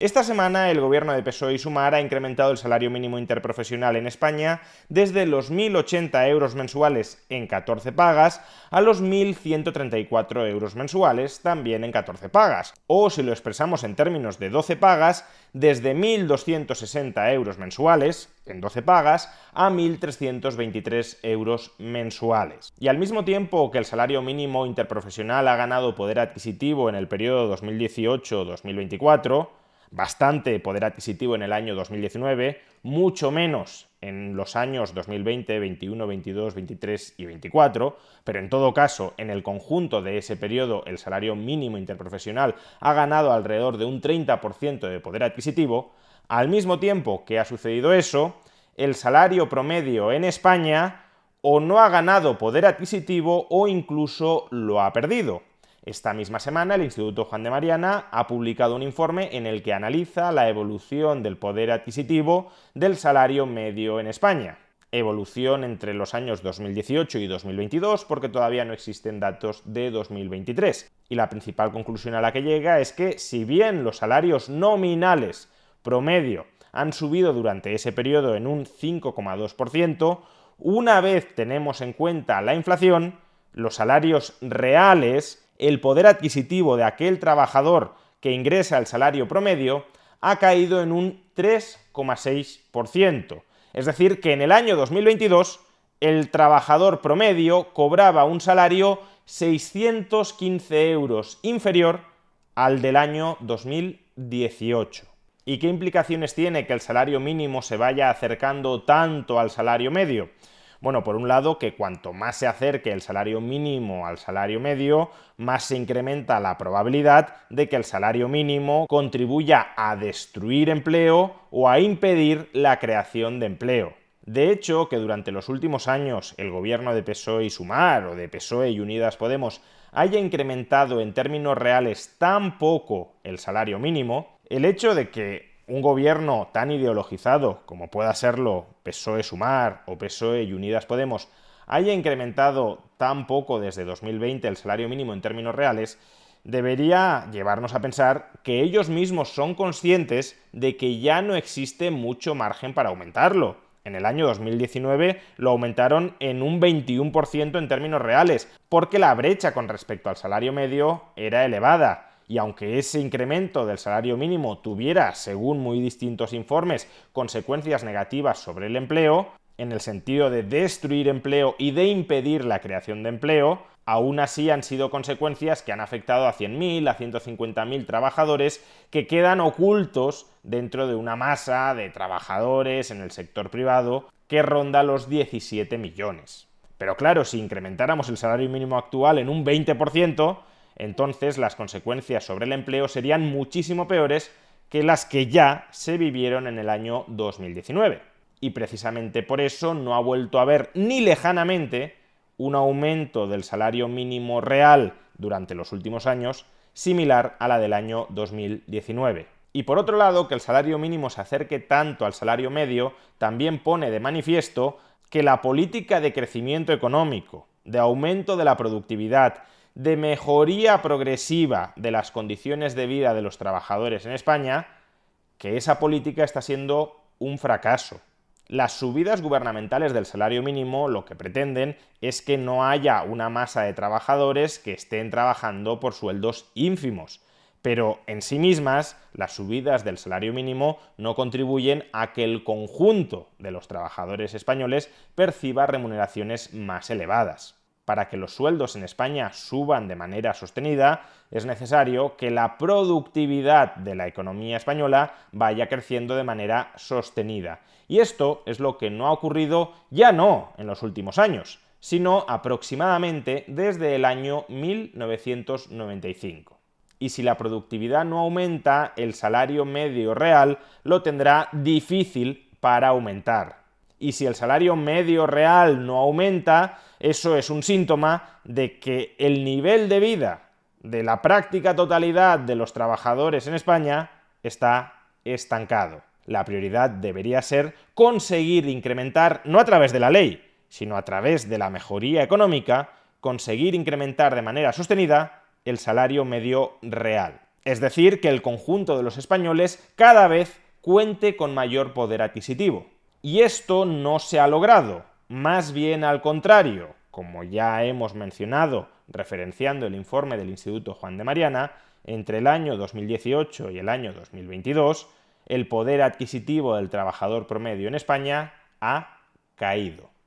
Esta semana el gobierno de PSOE y Sumar ha incrementado el salario mínimo interprofesional en España desde los 1.080 euros mensuales en 14 pagas a los 1.134 euros mensuales también en 14 pagas, o si lo expresamos en términos de 12 pagas, desde 1.260 euros mensuales en 12 pagas a 1.323 euros mensuales. Y al mismo tiempo que el salario mínimo interprofesional ha ganado poder adquisitivo en el periodo 2018-2024, bastante poder adquisitivo en el año 2019, mucho menos en los años 2020, 21, 22, 23 y 24, pero en todo caso, en el conjunto de ese periodo, el salario mínimo interprofesional ha ganado alrededor de un 30% de poder adquisitivo, al mismo tiempo que ha sucedido eso, el salario promedio en España o no ha ganado poder adquisitivo o incluso lo ha perdido. Esta misma semana, el Instituto Juan de Mariana ha publicado un informe en el que analiza la evolución del poder adquisitivo del salario medio en España. Evolución entre los años 2018 y 2022 porque todavía no existen datos de 2023. Y la principal conclusión a la que llega es que si bien los salarios nominales promedio han subido durante ese periodo en un 5,2%, una vez tenemos en cuenta la inflación, los salarios reales el poder adquisitivo de aquel trabajador que ingresa al salario promedio ha caído en un 3,6%. Es decir, que en el año 2022 el trabajador promedio cobraba un salario 615 euros inferior al del año 2018. ¿Y qué implicaciones tiene que el salario mínimo se vaya acercando tanto al salario medio? Bueno, por un lado, que cuanto más se acerque el salario mínimo al salario medio, más se incrementa la probabilidad de que el salario mínimo contribuya a destruir empleo o a impedir la creación de empleo. De hecho, que durante los últimos años el gobierno de PSOE y Sumar o de PSOE y Unidas Podemos haya incrementado en términos reales tan poco el salario mínimo, el hecho de que un gobierno tan ideologizado como pueda serlo PSOE Sumar o PSOE Unidas Podemos haya incrementado tan poco desde 2020 el salario mínimo en términos reales, debería llevarnos a pensar que ellos mismos son conscientes de que ya no existe mucho margen para aumentarlo. En el año 2019 lo aumentaron en un 21% en términos reales, porque la brecha con respecto al salario medio era elevada y aunque ese incremento del salario mínimo tuviera, según muy distintos informes, consecuencias negativas sobre el empleo, en el sentido de destruir empleo y de impedir la creación de empleo, aún así han sido consecuencias que han afectado a 100.000, a 150.000 trabajadores que quedan ocultos dentro de una masa de trabajadores en el sector privado que ronda los 17 millones. Pero claro, si incrementáramos el salario mínimo actual en un 20%, entonces las consecuencias sobre el empleo serían muchísimo peores que las que ya se vivieron en el año 2019. Y precisamente por eso no ha vuelto a haber ni lejanamente un aumento del salario mínimo real durante los últimos años similar a la del año 2019. Y por otro lado, que el salario mínimo se acerque tanto al salario medio también pone de manifiesto que la política de crecimiento económico, de aumento de la productividad, de mejoría progresiva de las condiciones de vida de los trabajadores en España, que esa política está siendo un fracaso. Las subidas gubernamentales del salario mínimo lo que pretenden es que no haya una masa de trabajadores que estén trabajando por sueldos ínfimos. Pero en sí mismas, las subidas del salario mínimo no contribuyen a que el conjunto de los trabajadores españoles perciba remuneraciones más elevadas para que los sueldos en España suban de manera sostenida, es necesario que la productividad de la economía española vaya creciendo de manera sostenida. Y esto es lo que no ha ocurrido ya no en los últimos años, sino aproximadamente desde el año 1995 y si la productividad no aumenta, el salario medio real lo tendrá difícil para aumentar y si el salario medio real no aumenta, eso es un síntoma de que el nivel de vida de la práctica totalidad de los trabajadores en España está estancado. La prioridad debería ser conseguir incrementar, no a través de la ley, sino a través de la mejoría económica, conseguir incrementar de manera sostenida el salario medio real. Es decir, que el conjunto de los españoles cada vez cuente con mayor poder adquisitivo. Y esto no se ha logrado, más bien al contrario, como ya hemos mencionado referenciando el informe del Instituto Juan de Mariana, entre el año 2018 y el año 2022, el poder adquisitivo del trabajador promedio en España ha caído.